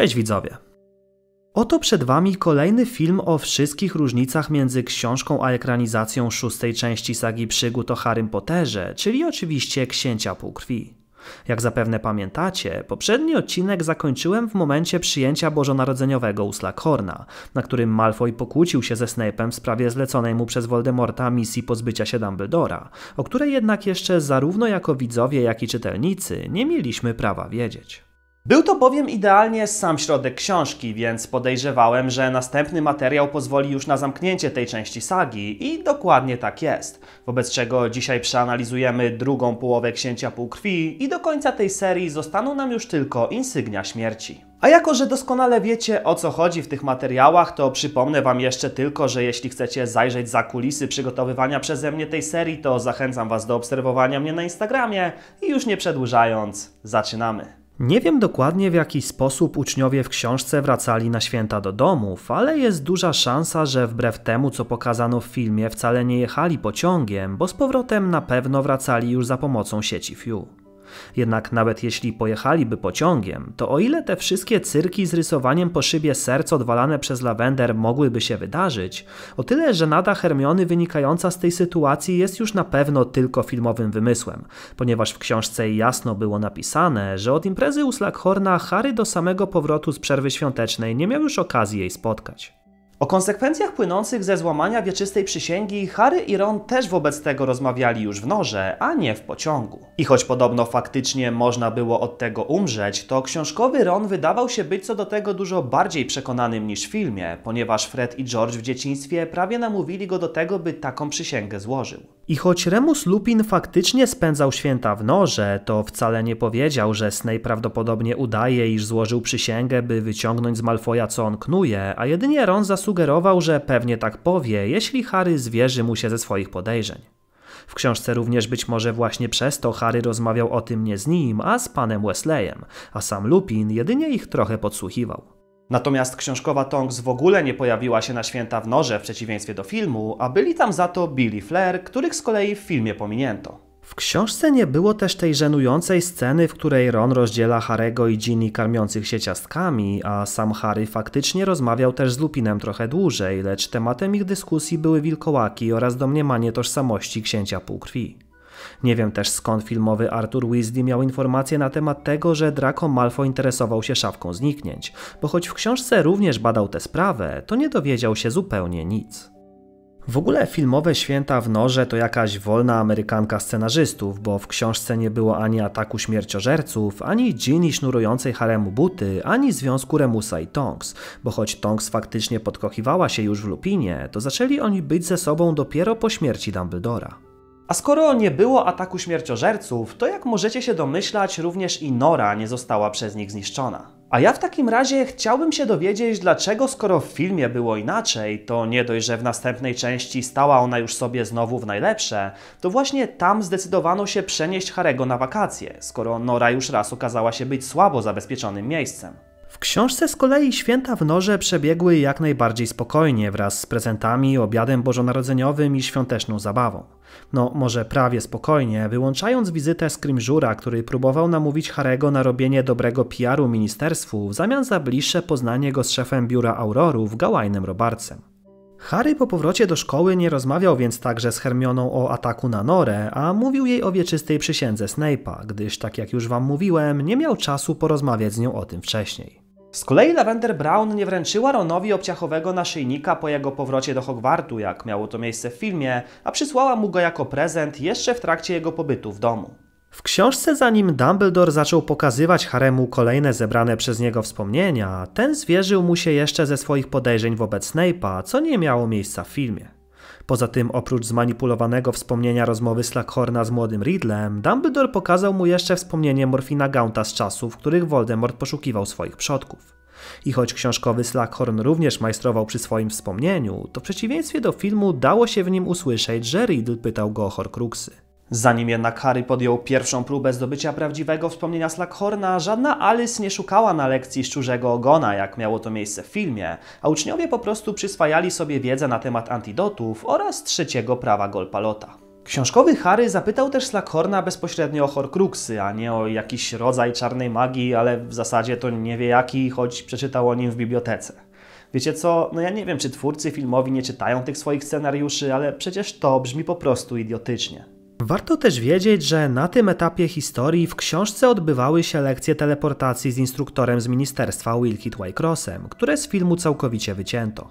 Cześć widzowie! Oto przed Wami kolejny film o wszystkich różnicach między książką a ekranizacją szóstej części sagi przygód o Harrym Potterze, czyli oczywiście Księcia Półkrwi. Jak zapewne pamiętacie, poprzedni odcinek zakończyłem w momencie przyjęcia bożonarodzeniowego u Slughorna, na którym Malfoy pokłócił się ze Snape'em w sprawie zleconej mu przez Voldemorta misji pozbycia się Dumbledora, o której jednak jeszcze zarówno jako widzowie, jak i czytelnicy nie mieliśmy prawa wiedzieć. Był to bowiem idealnie sam środek książki, więc podejrzewałem, że następny materiał pozwoli już na zamknięcie tej części sagi i dokładnie tak jest. Wobec czego dzisiaj przeanalizujemy drugą połowę Księcia Półkrwi i do końca tej serii zostaną nam już tylko insygnia śmierci. A jako, że doskonale wiecie o co chodzi w tych materiałach, to przypomnę Wam jeszcze tylko, że jeśli chcecie zajrzeć za kulisy przygotowywania przeze mnie tej serii, to zachęcam Was do obserwowania mnie na Instagramie i już nie przedłużając, zaczynamy. Nie wiem dokładnie w jaki sposób uczniowie w książce wracali na święta do domów, ale jest duża szansa, że wbrew temu co pokazano w filmie wcale nie jechali pociągiem, bo z powrotem na pewno wracali już za pomocą sieci FIU. Jednak nawet jeśli pojechaliby pociągiem, to o ile te wszystkie cyrki z rysowaniem po szybie serca odwalane przez Lavender mogłyby się wydarzyć, o tyle żenada Hermiony wynikająca z tej sytuacji jest już na pewno tylko filmowym wymysłem, ponieważ w książce jasno było napisane, że od imprezy u Slakhorna Harry do samego powrotu z przerwy świątecznej nie miał już okazji jej spotkać. O konsekwencjach płynących ze złamania wieczystej przysięgi Harry i Ron też wobec tego rozmawiali już w noże, a nie w pociągu. I choć podobno faktycznie można było od tego umrzeć, to książkowy Ron wydawał się być co do tego dużo bardziej przekonanym niż w filmie, ponieważ Fred i George w dzieciństwie prawie namówili go do tego, by taką przysięgę złożył. I choć Remus Lupin faktycznie spędzał święta w norze, to wcale nie powiedział, że Snape prawdopodobnie udaje, iż złożył przysięgę, by wyciągnąć z Malfoja co on knuje, a jedynie Ron zasugerował, że pewnie tak powie, jeśli Harry zwierzy mu się ze swoich podejrzeń. W książce również być może właśnie przez to Harry rozmawiał o tym nie z nim, a z panem Wesleyem, a sam Lupin jedynie ich trochę podsłuchiwał. Natomiast książkowa Tongs w ogóle nie pojawiła się na święta w Norze, w przeciwieństwie do filmu, a byli tam za to Billy Flair, których z kolei w filmie pominięto. W książce nie było też tej żenującej sceny, w której Ron rozdziela Harego i Ginny karmiących się ciastkami, a sam Harry faktycznie rozmawiał też z Lupinem trochę dłużej, lecz tematem ich dyskusji były wilkołaki oraz domniemanie tożsamości księcia półkrwi. Nie wiem też skąd filmowy Arthur Weasley miał informacje na temat tego, że Draco Malfoy interesował się szafką zniknięć, bo choć w książce również badał tę sprawę, to nie dowiedział się zupełnie nic. W ogóle filmowe święta w Norze to jakaś wolna amerykanka scenarzystów, bo w książce nie było ani ataku śmierciożerców, ani Ginny sznurującej haremu buty, ani związku Remusa i Tonks, bo choć Tonks faktycznie podkochiwała się już w Lupinie, to zaczęli oni być ze sobą dopiero po śmierci Dumbledora. A skoro nie było ataku śmierciożerców, to jak możecie się domyślać, również i Nora nie została przez nich zniszczona. A ja w takim razie chciałbym się dowiedzieć, dlaczego skoro w filmie było inaczej, to nie dość, że w następnej części stała ona już sobie znowu w najlepsze, to właśnie tam zdecydowano się przenieść Harego na wakacje, skoro Nora już raz okazała się być słabo zabezpieczonym miejscem. W książce z kolei święta w Norze przebiegły jak najbardziej spokojnie wraz z prezentami, obiadem bożonarodzeniowym i świąteczną zabawą. No, może prawie spokojnie, wyłączając wizytę Scrimżura, który próbował namówić Harego na robienie dobrego PR-u ministerstwu w zamian za bliższe poznanie go z szefem biura Aurorów, Gałajnym Robarcem. Harry po powrocie do szkoły nie rozmawiał więc także z Hermioną o ataku na Norę, a mówił jej o wieczystej przysiędze Snape'a, gdyż, tak jak już wam mówiłem, nie miał czasu porozmawiać z nią o tym wcześniej. Z kolei Lavender Brown nie wręczyła Ronowi obciachowego naszyjnika po jego powrocie do Hogwartu, jak miało to miejsce w filmie, a przysłała mu go jako prezent jeszcze w trakcie jego pobytu w domu. W książce, zanim Dumbledore zaczął pokazywać Haremu kolejne zebrane przez niego wspomnienia, ten zwierzył mu się jeszcze ze swoich podejrzeń wobec Snape'a, co nie miało miejsca w filmie. Poza tym, oprócz zmanipulowanego wspomnienia rozmowy Slackhorna z młodym Riddlem, Dumbledore pokazał mu jeszcze wspomnienie Morfina Gaunta z czasów, w których Voldemort poszukiwał swoich przodków. I choć książkowy Slackhorn również majstrował przy swoim wspomnieniu, to w przeciwieństwie do filmu dało się w nim usłyszeć, że Riddle pytał go o Horcruxy. Zanim jednak Harry podjął pierwszą próbę zdobycia prawdziwego wspomnienia Slakhorna, żadna Alice nie szukała na lekcji szczurzego ogona, jak miało to miejsce w filmie, a uczniowie po prostu przyswajali sobie wiedzę na temat antidotów oraz trzeciego prawa Golpalota. Książkowy Harry zapytał też Slakhorna bezpośrednio o Horcruxy, a nie o jakiś rodzaj czarnej magii, ale w zasadzie to nie wie jaki, choć przeczytał o nim w bibliotece. Wiecie co, no ja nie wiem czy twórcy filmowi nie czytają tych swoich scenariuszy, ale przecież to brzmi po prostu idiotycznie. Warto też wiedzieć, że na tym etapie historii w książce odbywały się lekcje teleportacji z instruktorem z ministerstwa Wilkit Wycrossem, które z filmu całkowicie wycięto.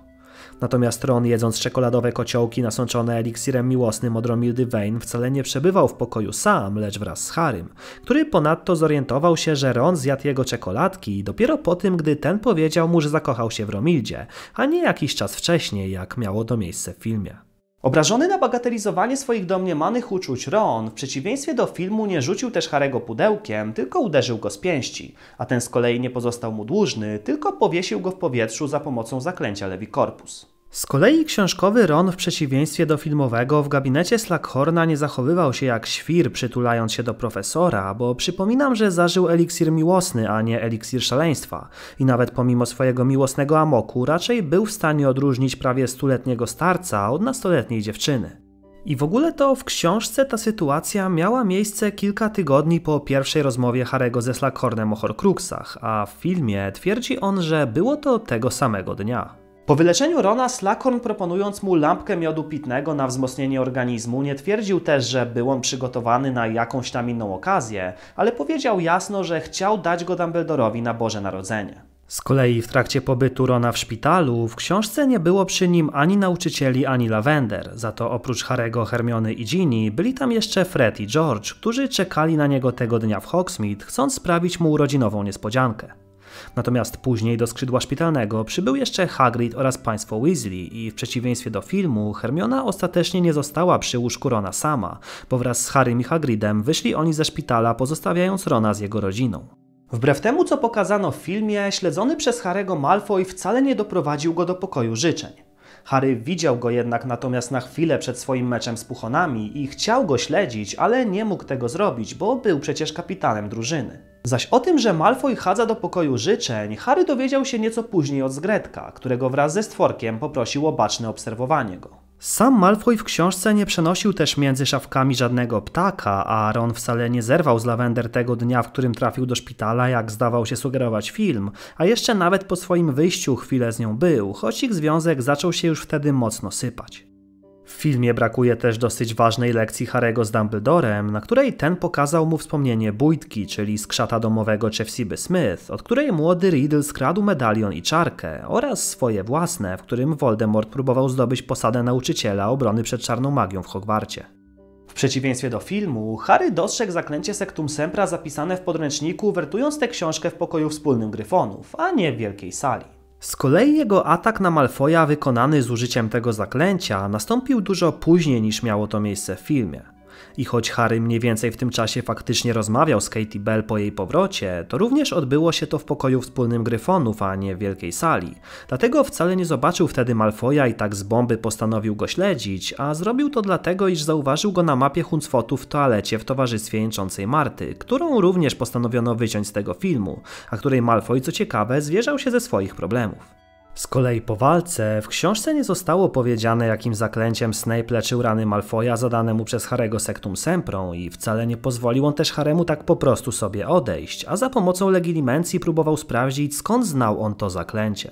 Natomiast Ron, jedząc czekoladowe kociołki nasączone eliksirem miłosnym od Romildy Vane, wcale nie przebywał w pokoju sam, lecz wraz z Harrym, który ponadto zorientował się, że Ron zjadł jego czekoladki dopiero po tym, gdy ten powiedział mu, że zakochał się w Romildzie, a nie jakiś czas wcześniej, jak miało to miejsce w filmie. Obrażony na bagatelizowanie swoich domniemanych uczuć Ron, w przeciwieństwie do filmu nie rzucił też Harego pudełkiem, tylko uderzył go z pięści, a ten z kolei nie pozostał mu dłużny, tylko powiesił go w powietrzu za pomocą zaklęcia Levicorpus. Z kolei książkowy Ron w przeciwieństwie do filmowego w gabinecie Slackhorna nie zachowywał się jak świr przytulając się do profesora, bo przypominam, że zażył eliksir miłosny, a nie eliksir szaleństwa i nawet pomimo swojego miłosnego amoku raczej był w stanie odróżnić prawie stuletniego starca od nastoletniej dziewczyny. I w ogóle to w książce ta sytuacja miała miejsce kilka tygodni po pierwszej rozmowie Harego ze Slackhornem o Horcruxach, a w filmie twierdzi on, że było to tego samego dnia. Po wyleczeniu Rona Slakorn proponując mu lampkę miodu pitnego na wzmocnienie organizmu nie twierdził też, że był on przygotowany na jakąś tam inną okazję, ale powiedział jasno, że chciał dać go Dumbledorowi na Boże Narodzenie. Z kolei w trakcie pobytu Rona w szpitalu w książce nie było przy nim ani nauczycieli, ani Lavender, za to oprócz Harego, Hermiony i Ginny byli tam jeszcze Fred i George, którzy czekali na niego tego dnia w Hogsmeade, chcąc sprawić mu urodzinową niespodziankę. Natomiast później do skrzydła szpitalnego przybył jeszcze Hagrid oraz państwo Weasley i w przeciwieństwie do filmu Hermiona ostatecznie nie została przy łóżku Rona sama, bo wraz z Harrym i Hagridem wyszli oni ze szpitala pozostawiając Rona z jego rodziną. Wbrew temu, co pokazano w filmie, śledzony przez Harego Malfoy wcale nie doprowadził go do pokoju życzeń. Harry widział go jednak natomiast na chwilę przed swoim meczem z Puchonami i chciał go śledzić, ale nie mógł tego zrobić, bo był przecież kapitanem drużyny. Zaś o tym, że Malfoy chadza do pokoju życzeń, Harry dowiedział się nieco później od Zgretka, którego wraz ze stworkiem poprosił o baczne obserwowanie go. Sam Malfoy w książce nie przenosił też między szafkami żadnego ptaka, a Ron wcale nie zerwał z Lavender tego dnia, w którym trafił do szpitala, jak zdawał się sugerować film, a jeszcze nawet po swoim wyjściu chwilę z nią był, choć ich związek zaczął się już wtedy mocno sypać. W filmie brakuje też dosyć ważnej lekcji Harego z Dumbledorem, na której ten pokazał mu wspomnienie bójtki, czyli skrzata domowego Chefsiby Smith, od której młody Riddle skradł medalion i czarkę, oraz swoje własne, w którym Voldemort próbował zdobyć posadę nauczyciela obrony przed czarną magią w Hogwarcie. W przeciwieństwie do filmu, Harry dostrzegł zaklęcie Sektum Sempra zapisane w podręczniku, wertując tę książkę w pokoju wspólnym Gryfonów, a nie w wielkiej sali. Z kolei jego atak na Malfoja wykonany z użyciem tego zaklęcia nastąpił dużo później niż miało to miejsce w filmie. I choć Harry mniej więcej w tym czasie faktycznie rozmawiał z Katie Bell po jej powrocie, to również odbyło się to w pokoju wspólnym Gryfonów, a nie w wielkiej sali. Dlatego wcale nie zobaczył wtedy Malfoja i tak z bomby postanowił go śledzić, a zrobił to dlatego, iż zauważył go na mapie Huncfotu w toalecie w towarzystwie jęczącej Marty, którą również postanowiono wyciąć z tego filmu, a której Malfoy, co ciekawe, zwierzał się ze swoich problemów. Z kolei po walce w książce nie zostało powiedziane, jakim zaklęciem Snape leczył rany Malfoja zadane mu przez Harego Sectum Semprą i wcale nie pozwolił on też Haremu tak po prostu sobie odejść, a za pomocą legilimencji próbował sprawdzić, skąd znał on to zaklęcie.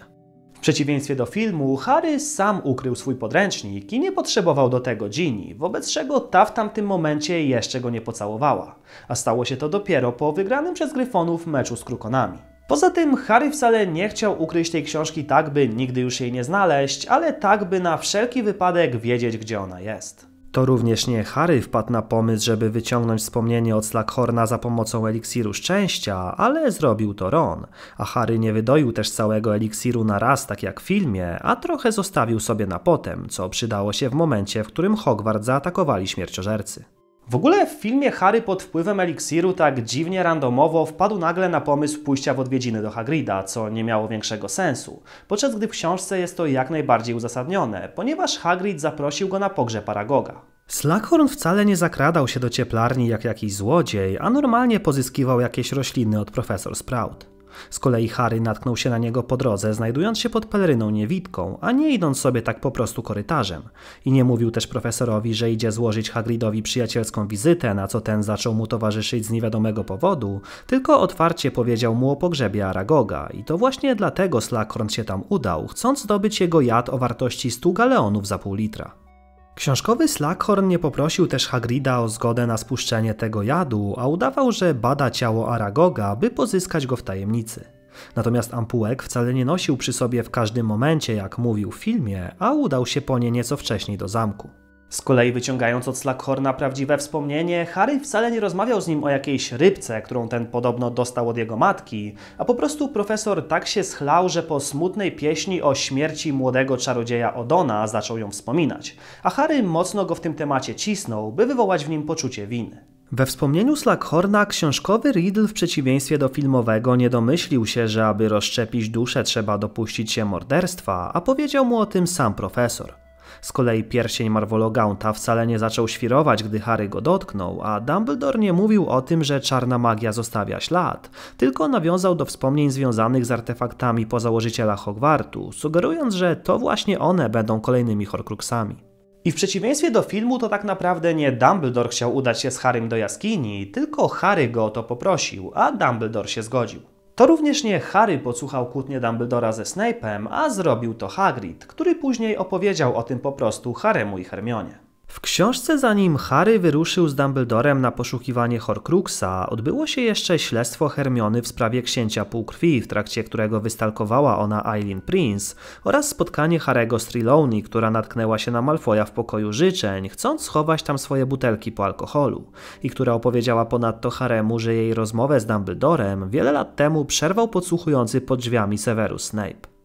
W przeciwieństwie do filmu, Harry sam ukrył swój podręcznik i nie potrzebował do tego Ginny, wobec czego ta w tamtym momencie jeszcze go nie pocałowała. A stało się to dopiero po wygranym przez Gryfonów meczu z Krukonami. Poza tym Harry wcale nie chciał ukryć tej książki tak, by nigdy już jej nie znaleźć, ale tak, by na wszelki wypadek wiedzieć, gdzie ona jest. To również nie Harry wpadł na pomysł, żeby wyciągnąć wspomnienie od Slackhorna za pomocą eliksiru szczęścia, ale zrobił to Ron. A Harry nie wydoił też całego eliksiru na raz, tak jak w filmie, a trochę zostawił sobie na potem, co przydało się w momencie, w którym Hogwart zaatakowali śmierciożercy. W ogóle w filmie Harry pod wpływem eliksiru tak dziwnie randomowo wpadł nagle na pomysł pójścia w odwiedziny do Hagrida, co nie miało większego sensu, podczas gdy w książce jest to jak najbardziej uzasadnione, ponieważ Hagrid zaprosił go na pogrzeb Paragoga. Slackhorn wcale nie zakradał się do cieplarni jak jakiś złodziej, a normalnie pozyskiwał jakieś rośliny od profesor Sprout. Z kolei Harry natknął się na niego po drodze, znajdując się pod peleryną niewidką, a nie idąc sobie tak po prostu korytarzem. I nie mówił też profesorowi, że idzie złożyć Hagridowi przyjacielską wizytę, na co ten zaczął mu towarzyszyć z niewiadomego powodu, tylko otwarcie powiedział mu o pogrzebie Aragoga i to właśnie dlatego Slakorn się tam udał, chcąc zdobyć jego jad o wartości 100 galeonów za pół litra. Książkowy Slackhorn nie poprosił też Hagrida o zgodę na spuszczenie tego jadu, a udawał, że bada ciało Aragoga, by pozyskać go w tajemnicy. Natomiast ampułek wcale nie nosił przy sobie w każdym momencie, jak mówił w filmie, a udał się po nie nieco wcześniej do zamku. Z kolei wyciągając od Slackhorna prawdziwe wspomnienie, Harry wcale nie rozmawiał z nim o jakiejś rybce, którą ten podobno dostał od jego matki, a po prostu profesor tak się schlał, że po smutnej pieśni o śmierci młodego czarodzieja Odona zaczął ją wspominać, a Harry mocno go w tym temacie cisnął, by wywołać w nim poczucie winy. We wspomnieniu Slackhorna książkowy Riddle w przeciwieństwie do filmowego nie domyślił się, że aby rozszczepić duszę trzeba dopuścić się morderstwa, a powiedział mu o tym sam profesor. Z kolei pierścień Marvolo Gaunta wcale nie zaczął świrować, gdy Harry go dotknął, a Dumbledore nie mówił o tym, że czarna magia zostawia ślad, tylko nawiązał do wspomnień związanych z artefaktami po założyciela Hogwartu, sugerując, że to właśnie one będą kolejnymi Horcruxami. I w przeciwieństwie do filmu to tak naprawdę nie Dumbledore chciał udać się z Harrym do jaskini, tylko Harry go o to poprosił, a Dumbledore się zgodził. To również nie Harry podsłuchał kłótnie Dumbledora ze Snape'em, a zrobił to Hagrid, który później opowiedział o tym po prostu Haremu i Hermionie. W książce zanim Harry wyruszył z Dumbledorem na poszukiwanie Horcruxa, odbyło się jeszcze śledztwo Hermiony w sprawie księcia półkrwi, w trakcie którego wystalkowała ona Eileen Prince oraz spotkanie Harego z Trelawney, która natknęła się na Malfoya w pokoju życzeń, chcąc schować tam swoje butelki po alkoholu i która opowiedziała ponadto Haremu, że jej rozmowę z Dumbledorem wiele lat temu przerwał podsłuchujący pod drzwiami Severus Snape.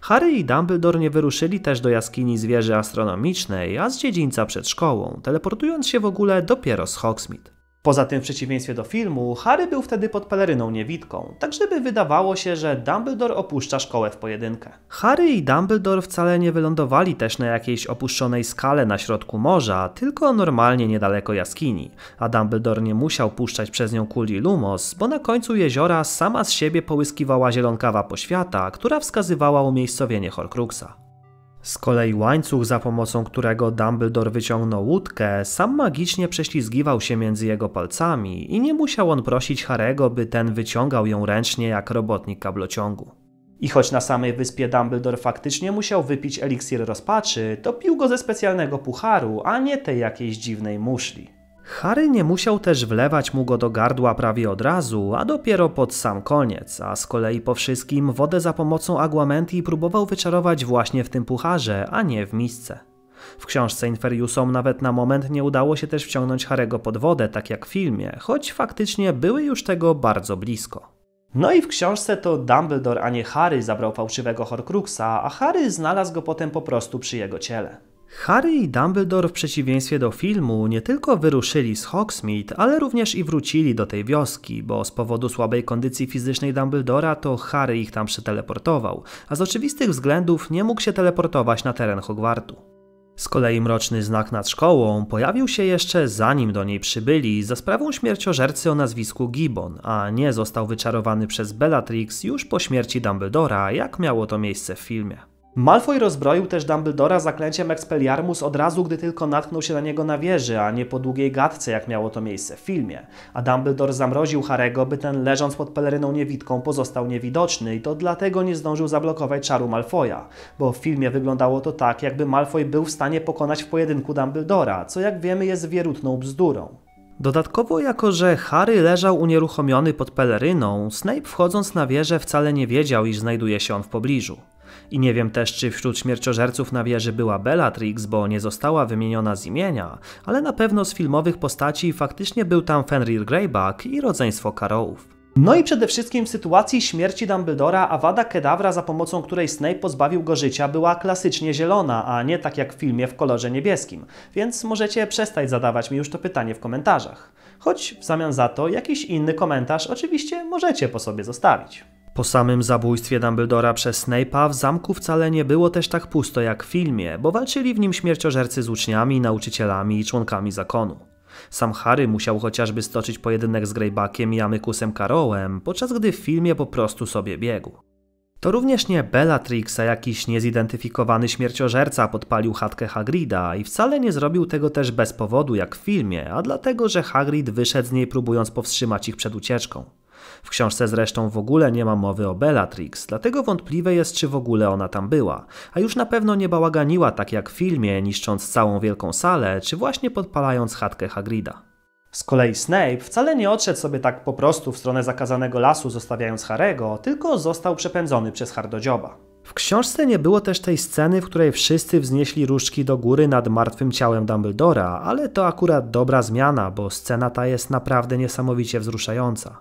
Harry i Dumbledore nie wyruszyli też do jaskini zwierzy astronomicznej, a z dziedzińca przed szkołą, teleportując się w ogóle dopiero z Hogsmeade. Poza tym, w przeciwieństwie do filmu, Harry był wtedy pod peleryną niewidką, tak żeby wydawało się, że Dumbledore opuszcza szkołę w pojedynkę. Harry i Dumbledore wcale nie wylądowali też na jakiejś opuszczonej skale na środku morza, tylko normalnie niedaleko jaskini, a Dumbledore nie musiał puszczać przez nią kuli Lumos, bo na końcu jeziora sama z siebie połyskiwała zielonkawa poświata, która wskazywała umiejscowienie Horcruxa. Z kolei łańcuch, za pomocą którego Dumbledore wyciągnął łódkę, sam magicznie prześlizgiwał się między jego palcami i nie musiał on prosić Harego, by ten wyciągał ją ręcznie jak robotnik kablociągu. I choć na samej wyspie Dumbledore faktycznie musiał wypić eliksir rozpaczy, to pił go ze specjalnego pucharu, a nie tej jakiejś dziwnej muszli. Harry nie musiał też wlewać mu go do gardła prawie od razu, a dopiero pod sam koniec, a z kolei po wszystkim wodę za pomocą Aguamenti próbował wyczarować właśnie w tym pucharze, a nie w misce. W książce Inferiusom nawet na moment nie udało się też wciągnąć Harego pod wodę, tak jak w filmie, choć faktycznie były już tego bardzo blisko. No i w książce to Dumbledore, a nie Harry zabrał fałszywego Horcruxa, a Harry znalazł go potem po prostu przy jego ciele. Harry i Dumbledore w przeciwieństwie do filmu nie tylko wyruszyli z Hogsmeade, ale również i wrócili do tej wioski, bo z powodu słabej kondycji fizycznej Dumbledora to Harry ich tam przeteleportował, a z oczywistych względów nie mógł się teleportować na teren Hogwartu. Z kolei mroczny znak nad szkołą pojawił się jeszcze zanim do niej przybyli za sprawą śmierciożercy o nazwisku Gibbon, a nie został wyczarowany przez Bellatrix już po śmierci Dumbledora, jak miało to miejsce w filmie. Malfoy rozbroił też Dumbledora zaklęciem Expelliarmus od razu, gdy tylko natknął się na niego na wieży, a nie po długiej gadce, jak miało to miejsce w filmie. A Dumbledore zamroził Harego, by ten leżąc pod peleryną niewidką pozostał niewidoczny i to dlatego nie zdążył zablokować czaru Malfoya, bo w filmie wyglądało to tak, jakby Malfoy był w stanie pokonać w pojedynku Dumbledora, co jak wiemy jest wierutną bzdurą. Dodatkowo, jako że Harry leżał unieruchomiony pod peleryną, Snape wchodząc na wieżę wcale nie wiedział, iż znajduje się on w pobliżu. I nie wiem też, czy wśród śmierciożerców na wieży była Bellatrix, bo nie została wymieniona z imienia, ale na pewno z filmowych postaci faktycznie był tam Fenrir Greyback i rodzeństwo Karolów. No i przede wszystkim w sytuacji śmierci Dumbledora awada Kedavra, za pomocą której Snape pozbawił go życia, była klasycznie zielona, a nie tak jak w filmie w kolorze niebieskim. Więc możecie przestać zadawać mi już to pytanie w komentarzach. Choć w zamian za to jakiś inny komentarz oczywiście możecie po sobie zostawić. Po samym zabójstwie Dumbledora przez Snape'a w zamku wcale nie było też tak pusto jak w filmie, bo walczyli w nim śmierciożercy z uczniami, nauczycielami i członkami zakonu. Sam Harry musiał chociażby stoczyć pojedynek z Greybakiem i Amykusem Karolem, podczas gdy w filmie po prostu sobie biegł. To również nie Bellatrix, a jakiś niezidentyfikowany śmierciożerca podpalił chatkę Hagrida i wcale nie zrobił tego też bez powodu jak w filmie, a dlatego, że Hagrid wyszedł z niej próbując powstrzymać ich przed ucieczką. W książce zresztą w ogóle nie ma mowy o Bellatrix, dlatego wątpliwe jest, czy w ogóle ona tam była. A już na pewno nie bałaganiła tak jak w filmie, niszcząc całą wielką salę, czy właśnie podpalając chatkę Hagrida. Z kolei Snape wcale nie odszedł sobie tak po prostu w stronę zakazanego lasu, zostawiając Harego, tylko został przepędzony przez hardodzioba. W książce nie było też tej sceny, w której wszyscy wznieśli różdżki do góry nad martwym ciałem Dumbledora, ale to akurat dobra zmiana, bo scena ta jest naprawdę niesamowicie wzruszająca.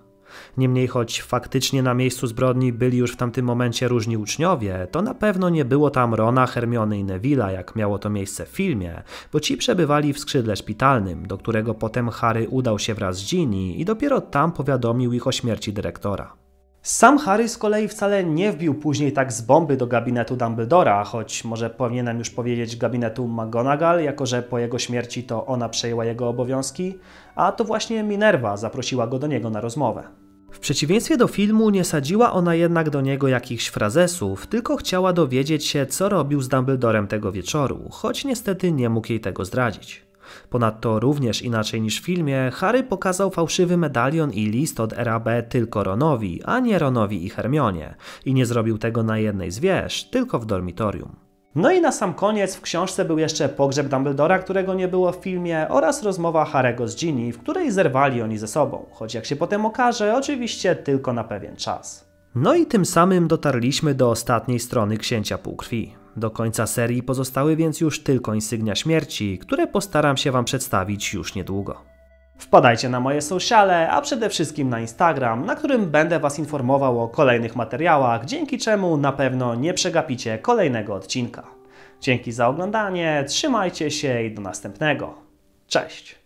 Niemniej, choć faktycznie na miejscu zbrodni byli już w tamtym momencie różni uczniowie, to na pewno nie było tam Rona, Hermiony i Neville'a, jak miało to miejsce w filmie, bo ci przebywali w skrzydle szpitalnym, do którego potem Harry udał się wraz z Ginny i dopiero tam powiadomił ich o śmierci dyrektora. Sam Harry z kolei wcale nie wbił później tak z bomby do gabinetu Dumbledora, choć może powinienem już powiedzieć gabinetu McGonagall, jako że po jego śmierci to ona przejęła jego obowiązki, a to właśnie Minerva zaprosiła go do niego na rozmowę. W przeciwieństwie do filmu nie sadziła ona jednak do niego jakichś frazesów, tylko chciała dowiedzieć się, co robił z Dumbledorem tego wieczoru, choć niestety nie mógł jej tego zdradzić. Ponadto również inaczej niż w filmie, Harry pokazał fałszywy medalion i list od RAB tylko Ronowi, a nie Ronowi i Hermionie i nie zrobił tego na jednej z wież, tylko w dormitorium. No i na sam koniec w książce był jeszcze pogrzeb Dumbledora, którego nie było w filmie, oraz rozmowa Harego z Ginny, w której zerwali oni ze sobą, choć jak się potem okaże, oczywiście tylko na pewien czas. No i tym samym dotarliśmy do ostatniej strony Księcia Półkrwi. Do końca serii pozostały więc już tylko insygnia śmierci, które postaram się Wam przedstawić już niedługo. Wpadajcie na moje sociale, a przede wszystkim na Instagram, na którym będę Was informował o kolejnych materiałach, dzięki czemu na pewno nie przegapicie kolejnego odcinka. Dzięki za oglądanie, trzymajcie się i do następnego. Cześć!